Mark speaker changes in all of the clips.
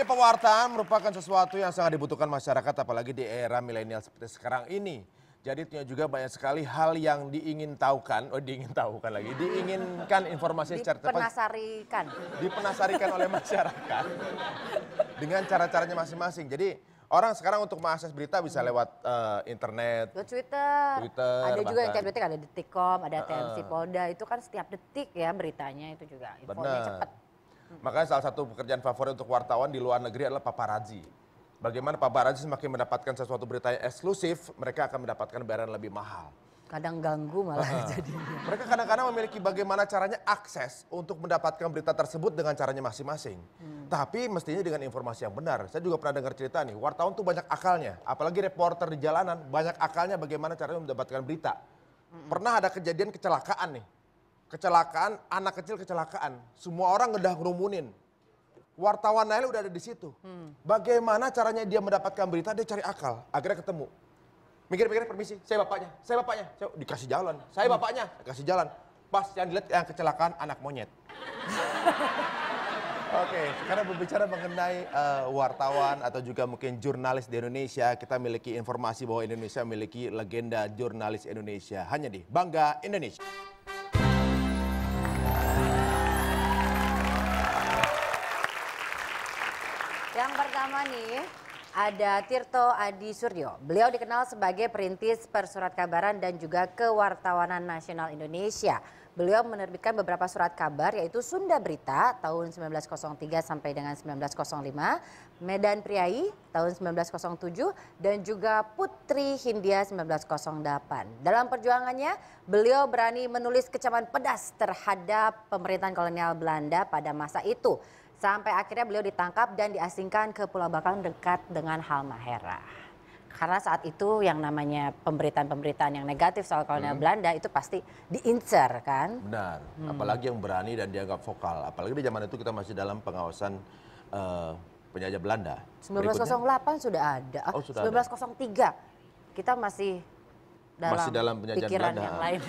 Speaker 1: Dunia pewartaan merupakan sesuatu yang sangat dibutuhkan masyarakat apalagi di era milenial seperti sekarang ini. Jadi punya juga banyak sekali hal yang diingin tahukan, oh diingin tahukan lagi, diinginkan informasi secara cepat.
Speaker 2: Dipenasarikan. Dipenasarikan oleh masyarakat
Speaker 1: dengan cara-caranya masing-masing. Jadi orang sekarang untuk mengakses berita bisa lewat uh, internet. Lewat
Speaker 2: Twitter. Twitter. Ada bahkan. juga yang tiap detik ada Detikom, ada TMC Polda, itu kan setiap detik ya beritanya itu juga. informasinya
Speaker 1: cepat. Makanya salah satu pekerjaan favorit untuk wartawan di luar negeri adalah paparazi. Bagaimana paparazi semakin mendapatkan sesuatu berita yang eksklusif, mereka akan mendapatkan bayaran lebih mahal. Kadang ganggu malah uh, jadinya. Mereka kadang-kadang memiliki bagaimana caranya akses untuk mendapatkan berita tersebut dengan caranya masing-masing. Hmm. Tapi mestinya dengan informasi yang benar. Saya juga pernah dengar cerita nih, wartawan tuh banyak akalnya. Apalagi reporter di jalanan, banyak akalnya bagaimana caranya mendapatkan berita. Hmm. Pernah ada kejadian kecelakaan nih Kecelakaan, anak kecil kecelakaan. Semua orang ngedah ngerumunin. Wartawan Nail udah ada di situ. Hmm. Bagaimana caranya dia mendapatkan berita, dia cari akal. Akhirnya ketemu. Mikir-mikir permisi, saya bapaknya, saya bapaknya. Saya, dikasih jalan, saya hmm. bapaknya, dikasih jalan. Pas yang dilihat yang kecelakaan anak monyet. Oke, okay, sekarang berbicara mengenai uh, wartawan atau juga mungkin jurnalis di Indonesia, kita memiliki informasi bahwa Indonesia memiliki legenda jurnalis Indonesia. Hanya di Bangga Indonesia.
Speaker 2: pertama nih ada Tirto Adi Suryo. Beliau dikenal sebagai perintis persurat kabaran dan juga kewartawanan nasional Indonesia. Beliau menerbitkan beberapa surat kabar yaitu Sunda Berita tahun 1903 sampai dengan 1905, Medan Priai tahun 1907 dan juga Putri Hindia 1908. Dalam perjuangannya, beliau berani menulis kecaman pedas terhadap pemerintahan kolonial Belanda pada masa itu Sampai akhirnya beliau ditangkap dan diasingkan ke Pulau Bakang dekat dengan Halmahera. Karena saat itu yang namanya pemberitaan-pemberitaan yang negatif soal kolonial hmm. Belanda itu pasti diincar kan.
Speaker 1: Benar, hmm. apalagi yang berani dan dianggap vokal. Apalagi di zaman itu kita masih dalam pengawasan uh, penjajah Belanda. 1908
Speaker 2: sudah ada. Ah, oh, sudah 1903 ada. kita masih dalam, masih dalam penjajahan pikiran Belanda. yang lain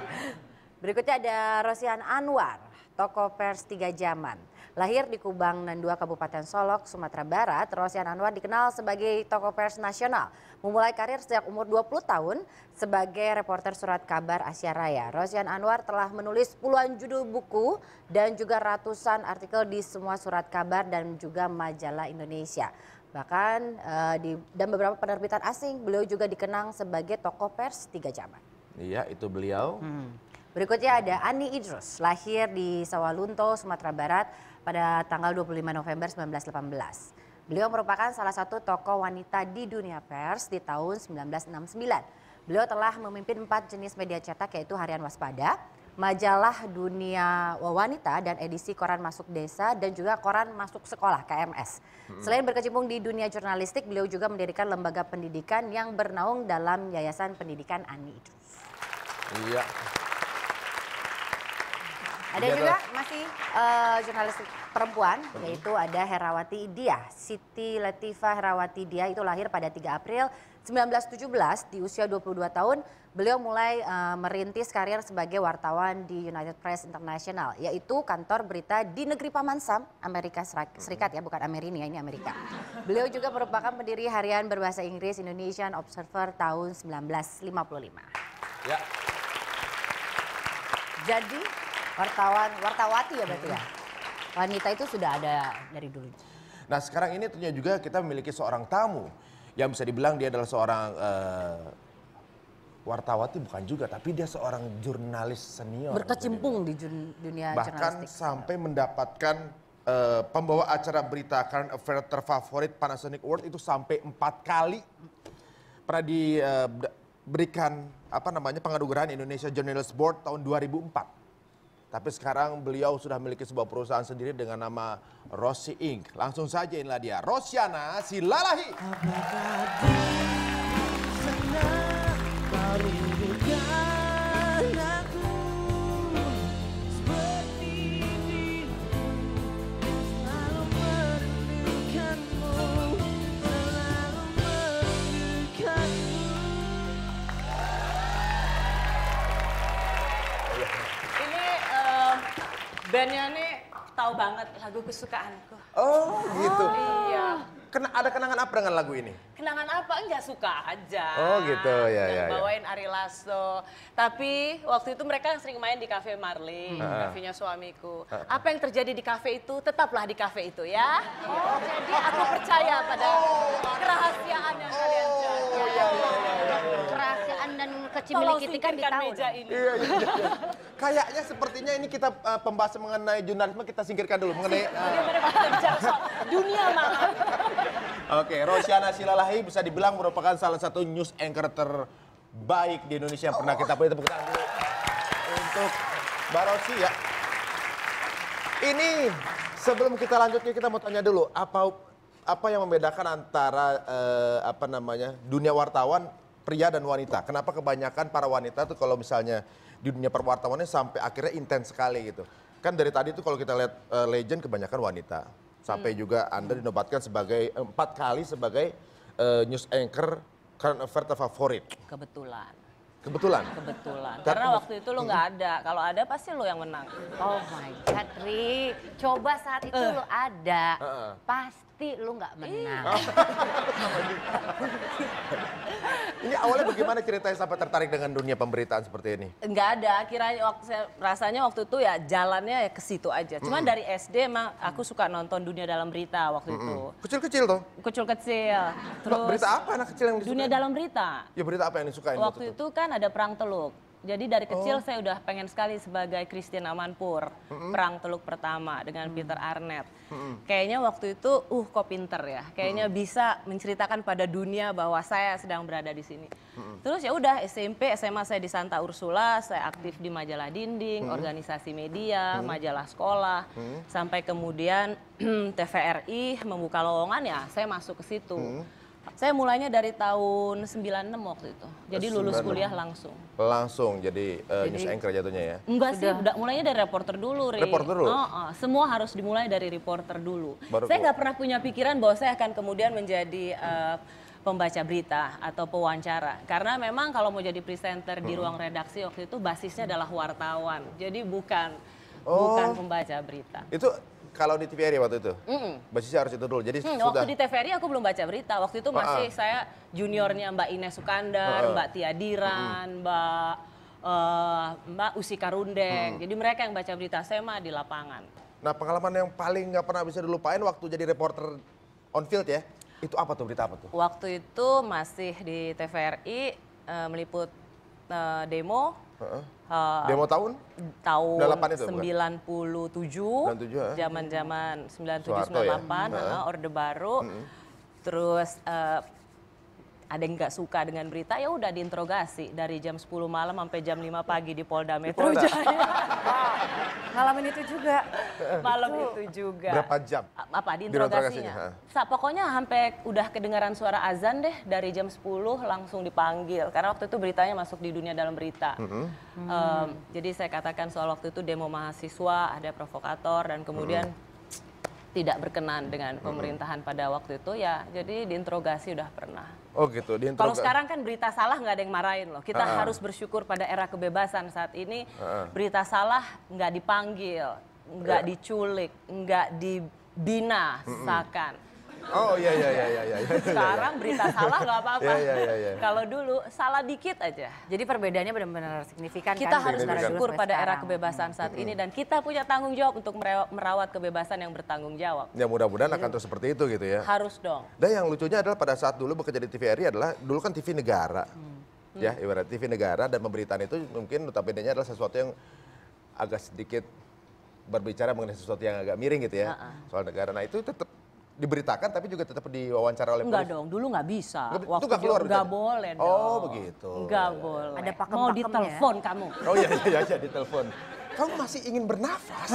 Speaker 2: Berikutnya ada Rosian Anwar, tokoh pers tiga zaman. Lahir di Kubang dan dua Kabupaten Solok, Sumatera Barat, Rosian Anwar dikenal sebagai tokoh pers nasional. Memulai karir sejak umur 20 tahun sebagai reporter surat kabar Asia Raya. Rosian Anwar telah menulis puluhan judul buku dan juga ratusan artikel di semua surat kabar dan juga majalah Indonesia. Bahkan uh, di dan beberapa penerbitan asing, beliau juga dikenang sebagai tokoh pers tiga zaman.
Speaker 1: Iya, itu beliau. Hmm.
Speaker 2: Berikutnya ada Ani Idrus, lahir di Sawalunto, Sumatera Barat pada tanggal 25 November 1918. Beliau merupakan salah satu tokoh wanita di dunia pers di tahun 1969. Beliau telah memimpin empat jenis media cetak yaitu Harian Waspada, Majalah Dunia Wanita dan edisi Koran Masuk Desa dan juga Koran Masuk Sekolah KMS. Hmm. Selain berkecimpung di dunia jurnalistik, beliau juga mendirikan lembaga pendidikan yang bernaung dalam Yayasan Pendidikan Ani Idrus.
Speaker 1: Iya. Ada Biar juga
Speaker 2: masih uh, jurnalis perempuan, hmm. yaitu ada Herawati Dia. Siti Latifa Herawati Dia itu lahir pada 3 April 1917 di usia 22 tahun. Beliau mulai uh, merintis karir sebagai wartawan di United Press International, yaitu kantor berita di negeri Paman Sam, Amerika hmm. Serikat ya, bukan Amerika ya, ini Amerika. Beliau juga merupakan pendiri harian berbahasa Inggris Indonesian Observer tahun 1955. Ya. Jadi wartawan wartawati ya berarti ya wanita itu sudah ada dari dulu
Speaker 1: nah sekarang ini tentunya juga kita memiliki seorang tamu yang bisa dibilang dia adalah seorang uh, wartawati bukan juga tapi dia seorang jurnalis senior
Speaker 2: berkecimpung di dunia
Speaker 1: bahkan sampai mendapatkan uh, pembawa acara berita current affair terfavorit Panasonic World itu sampai empat kali pernah diberikan eh, uh, apa namanya pengadugeran Indonesia Journalist Board tahun 2004 tapi sekarang beliau sudah memiliki sebuah perusahaan sendiri dengan nama Rossi Inc. Langsung saja inilah dia, Rosiana Silalahi. Apakah
Speaker 3: Bandnya nih tahu banget lagu kesukaanku.
Speaker 1: Oh,
Speaker 2: gitu. Oh, iya.
Speaker 1: Kena, ada kenangan apa dengan lagu ini?
Speaker 3: Kenangan apa? Enggak suka aja. Oh gitu, ya, ya, ya. bawain ya. Ari Lasso. Tapi waktu itu mereka sering main di Cafe Marley, hmm. kafenya suamiku. Hmm. Apa yang terjadi di kafe itu, tetaplah di kafe itu ya. Oh,
Speaker 1: jadi aku
Speaker 3: percaya pada oh. kerahasiaan
Speaker 1: yang kalian oh, jaga. Oh, ya, ya, Cimiliki kita kan di tahun. Ini. Iya, iya, iya. Kayaknya sepertinya ini kita uh, pembahasan mengenai jurnalisme kita singkirkan dulu mengenai uh... dunia maaf. Oke, okay, Silalahi bisa dibilang merupakan salah satu news anchor terbaik di Indonesia yang pernah kita punya tepuk tangan dulu untuk Mbak Rosi ya. Ini sebelum kita lanjutnya kita mau tanya dulu apa apa yang membedakan antara uh, apa namanya dunia wartawan pria dan wanita. Kenapa kebanyakan para wanita tuh kalau misalnya di dunia perwartawannya sampai akhirnya intens sekali gitu. Kan dari tadi tuh kalau kita lihat uh, legend kebanyakan wanita. Sampai hmm. juga Anda dinobatkan sebagai eh, empat kali sebagai uh, news anchor current affair terfavorit. Kebetulan. Kebetulan. Kebetulan. Karena Karena waktu
Speaker 3: itu lu nggak ada. Kalau ada pasti lu yang menang. Oh my
Speaker 2: god, Ri. Coba saat itu uh. lu ada. Uh -uh. Pasti pasti lu nggak menang.
Speaker 1: Oh. ini awalnya bagaimana ceritanya sampai tertarik dengan dunia pemberitaan seperti ini?
Speaker 3: Nggak ada, kiranya waktu saya, rasanya waktu itu ya jalannya ya ke situ aja. Cuman mm -mm. dari SD emang aku suka nonton dunia dalam berita waktu mm -mm. itu. Kecil-kecil tuh? Kecil-kecil. Terus berita apa anak kecil yang disukai? Dunia dalam berita.
Speaker 1: Ya berita apa yang disukai waktu, waktu
Speaker 3: itu? itu kan ada perang teluk. Jadi dari kecil oh. saya udah pengen sekali sebagai Christian Amanpur, mm -hmm. perang Teluk pertama dengan mm -hmm. Peter Arnett. Mm -hmm. Kayaknya waktu itu, uh kok pinter ya, kayaknya mm -hmm. bisa menceritakan pada dunia bahwa saya sedang berada di sini. Mm -hmm. Terus ya udah SMP, SMA saya di Santa Ursula, saya aktif di majalah dinding, mm -hmm. organisasi media, mm -hmm. majalah sekolah, mm -hmm. sampai kemudian TVRI membuka lowongan ya, saya masuk ke situ. Mm -hmm saya mulainya dari tahun 96 waktu itu. Jadi lulus 96. kuliah langsung.
Speaker 1: Langsung jadi, uh, jadi news anchor jatuhnya ya?
Speaker 3: Enggak sih, udah mulainya dari reporter dulu, Ri. Reporter dulu? Oh, oh, semua harus dimulai dari reporter dulu. Baru saya nggak pernah punya pikiran bahwa saya akan kemudian menjadi uh, pembaca berita atau pewawancara. Karena memang kalau mau jadi presenter di hmm. ruang redaksi waktu itu basisnya adalah wartawan. Jadi bukan oh. bukan pembaca berita.
Speaker 1: Itu kalau di TVRI ya waktu itu. Mm Basisnya harus itu dulu. Jadi hmm, sudah. Waktu di
Speaker 3: TVRI ya aku belum baca berita. Waktu itu masih ah, ah. saya juniornya Mbak Ines Sukandar, ah, Mbak Tia Diran, Mm-mm. Mbak uh, Mbak Usi Karundeng. Mm. Jadi mereka yang baca berita saya mah di lapangan.
Speaker 1: Nah pengalaman yang paling nggak pernah bisa dilupain waktu jadi reporter on field ya, itu apa tuh berita apa tuh?
Speaker 3: Waktu itu masih di TVRI uh, eh, meliput uh, demo Uh, Demo tahun? Tahun 97, zaman-zaman 97, 98, ya? Orde Baru. Uh -uh. Terus uh, ada yang nggak suka dengan berita ya udah diinterogasi dari jam 10 malam sampai jam 5 pagi di Polda Metro Jaya. Malam itu juga. Malam itu juga. Berapa jam? Apa diinterogasinya? Sa, pokoknya sampai udah kedengaran suara azan deh dari jam 10 langsung dipanggil karena waktu itu beritanya masuk di dunia dalam berita. Mm -hmm. um, jadi saya katakan soal waktu itu demo mahasiswa, ada provokator dan kemudian mm -hmm tidak berkenan dengan pemerintahan pada waktu itu ya jadi diinterogasi udah pernah.
Speaker 1: Oh gitu, diinterogasi. Kalau sekarang
Speaker 3: kan berita salah nggak ada yang marahin loh. Kita uh harus bersyukur pada era kebebasan saat ini uh berita salah nggak dipanggil, nggak yeah. diculik, nggak dibina, uh -uh. seakan. Oh iya iya iya iya, iya. iya iya. Sekarang berita salah nggak apa-apa. Iya iya iya. Kalau dulu salah dikit aja. Jadi perbedaannya benar-benar signifikan. Kita kan? harus bersyukur pada era kebebasan saat hmm. ini dan kita punya tanggung jawab untuk merawat kebebasan yang bertanggung jawab.
Speaker 1: Ya mudah-mudahan akan terus seperti itu gitu ya.
Speaker 3: Harus dong.
Speaker 1: Dan yang lucunya adalah pada saat dulu bekerja di TVRI adalah dulu kan TV negara.
Speaker 3: Hmm. hmm. Ya,
Speaker 1: ibarat TV negara dan pemberitaan itu mungkin notabene-nya adalah sesuatu yang agak sedikit berbicara mengenai sesuatu yang agak miring gitu ya. Uh -uh. Soal negara. Nah, itu tetap diberitakan tapi juga tetap diwawancara oleh Enggak dong,
Speaker 3: dulu nggak bisa. Nggak, Waktu itu keluar nggak boleh oh, dong. Oh begitu. Nggak boleh. Ada pakem Mau ditelepon ya? kamu. Oh iya
Speaker 1: iya iya ditelepon.
Speaker 3: Kamu masih ingin bernafas?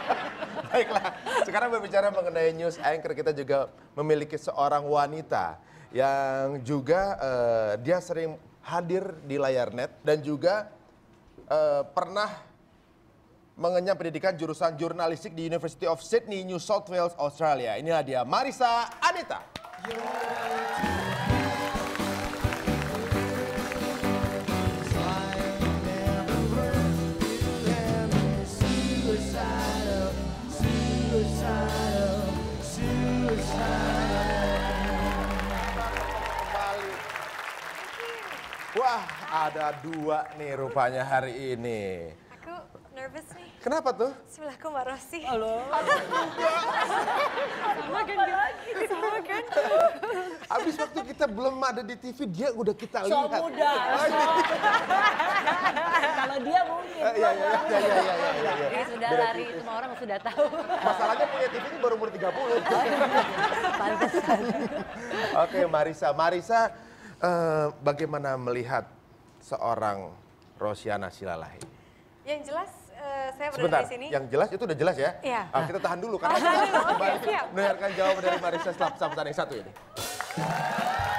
Speaker 1: Baiklah, sekarang berbicara mengenai news anchor kita juga memiliki seorang wanita yang juga uh, dia sering hadir di layar net dan juga uh, pernah mengenyam pendidikan jurusan jurnalistik di University of Sydney, New South Wales, Australia. Inilah dia Marisa Anita. Wah, ada dua nih rupanya hari ini nervous nih. Kenapa tuh?
Speaker 2: Sebelahku Mbak Rosi. Halo. Sama kan lagi, gitu. sama kan. Gitu.
Speaker 1: Abis waktu kita belum ada di TV, dia udah kita so lihat. So muda.
Speaker 3: Kalau dia mungkin. Iya, iya, iya,
Speaker 1: iya, iya. Ya, ya. Jadi iya. sudah lari, semua
Speaker 2: orang sudah tahu. Masalahnya punya
Speaker 1: TV ini baru umur 30. Pantesan. Oke, Marisa. Marisa, uh, bagaimana melihat seorang Rosiana Silalahi?
Speaker 2: Yang jelas Eh, saya berada Sebentar, di sini. Yang
Speaker 1: jelas itu udah jelas ya. Iya. Nah, kita tahan dulu karena oh, kita kembali mendengarkan jawaban dari Marisa Slap Samsan yang satu ini.